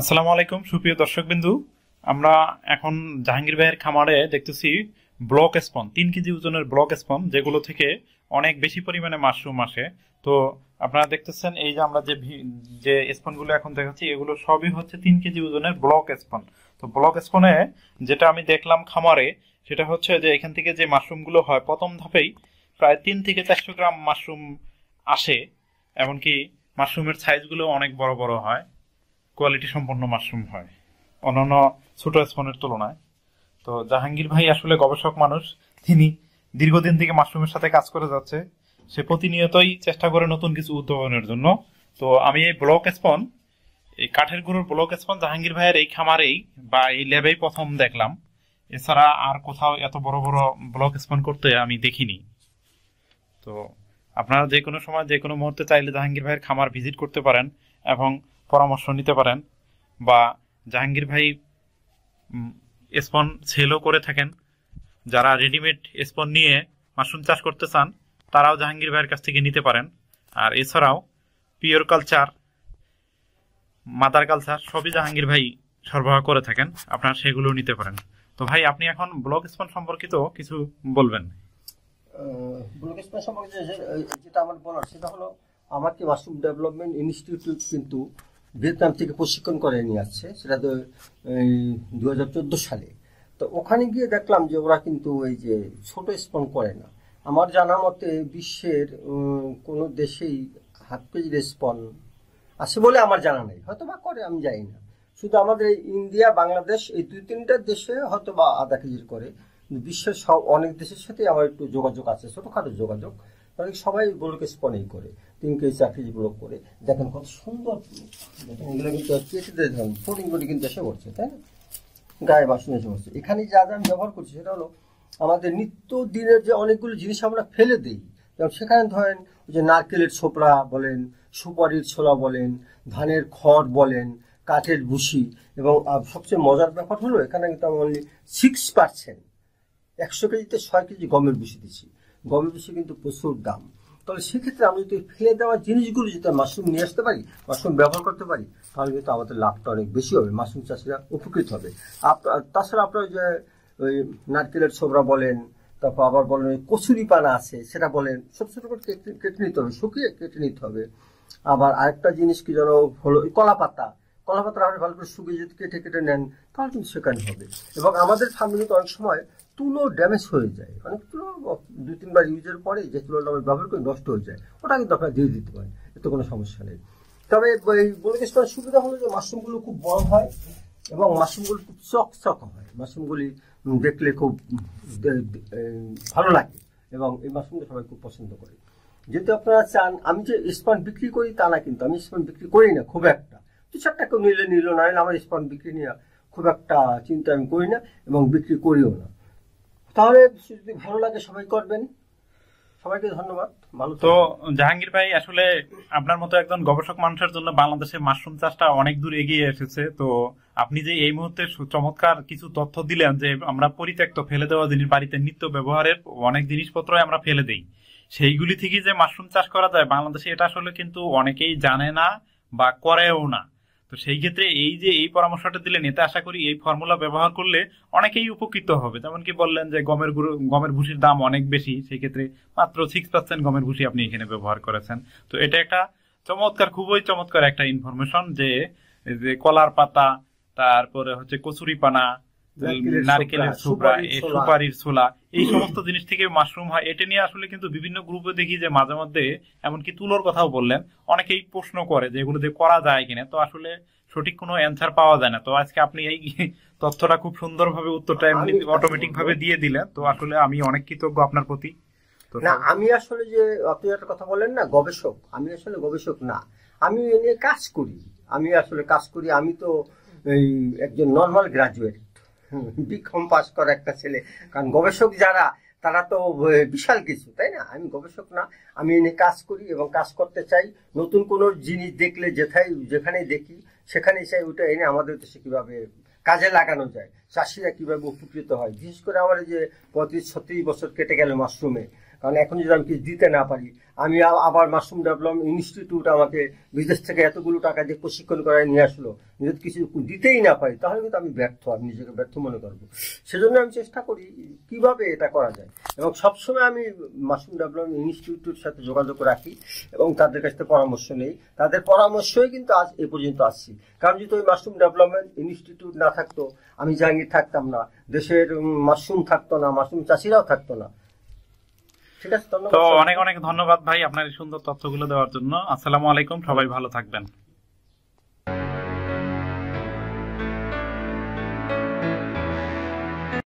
আসসালামু আলাইকুম সুপ্রিয় দর্শক বিন্দু আমরা এখন জাহাঙ্গীর ভাইয়ের খামারে দেখতেছি ব্লক স্পন তিন কেজি ওজনের ব্লক স্পন যেগুলো থেকে অনেক বেশি পরিমাণে মাশরুম আসে তো আপনারা দেখতেছেন এই যে আমরা যে যে স্পনগুলো এখন দেখাচ্ছি এগুলো সবই হচ্ছে তিন কেজি ওজনের ব্লক স্পন তো ব্লক স্পনে যেটা আমি দেখলাম খামারে সেটা হচ্ছে যে এখান থেকে যে মাশরুমগুলো হয় প্রথম ধাপেই প্রায় তিন থেকে চারশো গ্রাম মাশরুম আসে এমনকি মাশরুমের সাইজগুলো অনেক বড় বড় হয় কোয়ালিটি সম্পন্ন মাশরুম হয় অন্যান্য ছোট স্পনের তুলনায় তো জাহাঙ্গীর ভাই আসলে গবেষক মানুষ তিনি দীর্ঘদিন থেকে মাশরুমের সাথে কাজ করে যাচ্ছে সে প্রতিনিয়তই চেষ্টা করে নতুন কিছু উদ্ভাবনের জন্য তো আমি এই ব্লক স্পন এই কাঠের গুঁড়োর ব্লক স্পন জাহাঙ্গীর ভাইয়ের এই খামারেই বা এই ল্যাবেই প্রথম দেখলাম এছাড়া আর কোথাও এত বড় বড় ব্লক স্পন করতে আমি দেখিনি তো আপনারা যে কোনো সময় যে কোনো মুহূর্তে চাইলে জাহাঙ্গীর ভাইয়ের খামার ভিজিট করতে পারেন এবং পরামর্শ নিতে পারেন বা জাহাঙ্গীর ভাই স্পন সেলও করে থাকেন যারা রেডিমেড স্পন নিয়ে মাশরুম চাষ করতে চান তারাও জাহাঙ্গীর ভাইয়ের কাছ থেকে নিতে পারেন আর এছাড়াও পিওর কালচার মাদার কালচার সবই জাহাঙ্গীর ভাই সরবরাহ করে থাকেন আপনারা সেগুলোও নিতে পারেন তো ভাই আপনি এখন ব্লগ স্পন সম্পর্কিত কিছু বলবেন ব্লুকিস্তান সম্পর্কে যেটা আমার বলার সেটা হলো আমাকে মাশরুম ডেভেলপমেন্ট ইনস্টিটিউট কিন্তু ভিয়েতনাম থেকে প্রশিক্ষণ করে নিয়ে আসছে সেটা তো দু হাজার চোদ্দো সালে তো ওখানে গিয়ে দেখলাম যে ওরা কিন্তু এই যে ছোট স্পন করে না আমার জানা মতে বিশ্বের কোনো দেশেই হাফ কেজির স্পন আছে বলে আমার জানা নেই হয়তো বা করে আমি জানি না শুধু আমাদের ইন্ডিয়া বাংলাদেশ এই দুই তিনটা দেশে হয়তো বা আধা কেজির করে বিশ্বের সব অনেক দেশের সাথে আমার একটু যোগাযোগ আছে ছোটোখাটো যোগাযোগ অনেক সবাই এগুলোকে স্পনেই করে তিন কেজি গুলো করে দেখেন কত সুন্দর এগুলো কিন্তু কেটে ধরেন ফোটিং কিন্তু এসে পড়ছে তাই না গায়ে বাসন এসে পড়ছে এখানে যা যা আমি ব্যবহার করছি সেটা হলো আমাদের নিত্য দিনের যে অনেকগুলো জিনিস আমরা ফেলে দিই যেমন সেখানে ধরেন যে নারকেলের ছোপড়া বলেন সুপারির ছোলা বলেন ধানের খড় বলেন কাঠের ভুসি এবং সবচেয়ে মজার ব্যাপার হলো এখানে কিন্তু অনলি সিক্স পার্সেন্ট একশো কেজিতে ছয় কেজি গমের বেশি দিচ্ছি গমের বেশি কিন্তু প্রচুর দাম তাহলে সেক্ষেত্রে আমরা যদি ফেলে দেওয়া জিনিসগুলো যদি মাশরুম নিয়ে আসতে পারি মাশরুম ব্যবহার করতে পারি তাহলে কিন্তু আমাদের লাভটা অনেক বেশি হবে মাশরুম চাষিরা উপকৃত হবে তাছাড়া আপনার যে ওই নারকেলের ছোবরা বলেন তারপর আবার বলেন ওই কচুরি পানা আছে সেটা বলেন ছোট ছোট করে কেটে নিতে হবে শুকিয়ে কেটে নিতে হবে আবার আরেকটা জিনিস কি যেন হলো কলা পাতা কলাপাতা আপনি ভালো করে শুকিয়ে যদি কেটে কেটে নেন তাহলে কিন্তু সেখানে হবে এবং আমাদের ফার্মে কিন্তু অনেক সময় তুলো ড্যামেজ হয়ে যায় অনেক মানে তুলো দু তিনবার ইউজের পরে যে তুলোটা আমরা ব্যবহার করে নষ্ট হয়ে যায় ওটা কিন্তু আপনারা দিয়ে দিতে পারেন এতে কোনো সমস্যা নেই তবে এই বলকেশনের সুবিধা হলো যে মাশরুমগুলো খুব বড় হয় এবং মাশরুমগুলো খুব চকচক হয় মাশরুমগুলি দেখলে খুব ভালো লাগে এবং এই মাশরুমগুলো সবাই খুব পছন্দ করে যদি আপনারা চান আমি যে স্পান বিক্রি করি তা না কিন্তু আমি স্পান বিক্রি করি না খুব একটা কিছু একটা কেউ নিলে নিল না আমার স্পন বিক্রি নিয়ে খুব একটা চিন্তা আমি করি না এবং বিক্রি করিও না তাহলে যদি ভালো লাগে সবাই করবেন সবাইকে ধন্যবাদ ভালো তো জাহাঙ্গীর ভাই আসলে আপনার মতো একজন গবেষক মানুষের জন্য বাংলাদেশে মাশরুম চাষটা অনেক দূর এগিয়ে এসেছে তো আপনি যে এই মুহূর্তে চমৎকার কিছু তথ্য দিলেন যে আমরা পরিত্যক্ত ফেলে দেওয়া জিনিস বাড়িতে নিত্য ব্যবহারের অনেক জিনিসপত্র আমরা ফেলে দেই সেইগুলি থেকে যে মাশরুম চাষ করা যায় বাংলাদেশে এটা আসলে কিন্তু অনেকেই জানে না বা করেও না তো সেই ক্ষেত্রে এই যে এই পরামর্শটা দিলেন এতে আশা করি এই ফর্মুলা ব্যবহার করলে অনেকেই উপকৃত হবে যেমন কি বললেন যে গমের গুঁড়ো গমের ভুসির দাম অনেক বেশি সেই ক্ষেত্রে মাত্র সিক্স পার্সেন্ট গমের ভুসি আপনি এখানে ব্যবহার করেছেন তো এটা একটা চমৎকার খুবই চমৎকার একটা ইনফরমেশন যে কলার পাতা তারপরে হচ্ছে কচুরি পানা নারকেলের সুপরা সুপারির ছোলা এই সমস্ত জিনিস থেকে মাশরুম হয় এটা নিয়ে আসলে কিন্তু বিভিন্ন গ্রুপে দেখি যে মাঝে মধ্যে এমনকি তুলোর কথাও বললেন অনেকেই প্রশ্ন করে যে এগুলো দিয়ে করা যায় কিনা তো আসলে সঠিক কোনো অ্যান্সার পাওয়া যায় না তো আজকে আপনি এই তথ্যটা খুব সুন্দরভাবে উত্তরটা এমনি অটোমেটিক ভাবে দিয়ে দিলেন তো আসলে আমি অনেক কৃতজ্ঞ আপনার প্রতি না আমি আসলে যে আপনি একটা কথা বলেন না গবেষক আমি আসলে গবেষক না আমি এ নিয়ে কাজ করি আমি আসলে কাজ করি আমি তো এই একজন নর্মাল গ্রাজুয়েট বিক্ষম পাস করা একটা ছেলে কারণ গবেষক যারা তারা তো বিশাল কিছু তাই না আমি গবেষক না আমি এনে কাজ করি এবং কাজ করতে চাই নতুন কোনো জিনিস দেখলে যেথাই যেখানেই দেখি সেখানেই চাই ওটা এনে আমাদের দেশে কীভাবে কাজে লাগানো যায় চাষিরা কীভাবে উপকৃত হয় বিশেষ করে আমার যে পঁয়ত্রিশ ছত্রিশ বছর কেটে গেল মাশরুমে কারণ এখন যদি আমি কিছু দিতে না পারি আমি আবার মাশরুম ডেভেলপমেন্ট ইনস্টিটিউট আমাকে বিদেশ থেকে এতগুলো টাকা দিয়ে প্রশিক্ষণ করায় নিয়ে আসলো যদি কিছু দিতেই না পারি তাহলে কিন্তু আমি ব্যর্থ আমি নিজেকে ব্যর্থ মনে করবো সেজন্য আমি চেষ্টা করি কিভাবে এটা করা যায় এবং সবসময় আমি মাশরুম ডেভেলপমেন্ট ইনস্টিটিউটের সাথে যোগাযোগ রাখি এবং তাদের কাছ থেকে পরামর্শ নেই তাদের পরামর্শই কিন্তু আজ এ পর্যন্ত আসছি কারণ যদি ওই মাশরুম ডেভেলপমেন্ট ইনস্টিটিউট না থাকতো আমি জাহাঙ্গীর থাকতাম না দেশের মাশরুম থাকতো না মাশরুম চাষিরাও থাকতো না তো অনেক অনেক ধন্যবাদ ভাই আপনার সুন্দর তথ্যগুলো দেওয়ার জন্য আসসালামু আলাইকুম সবাই ভালো থাকবেন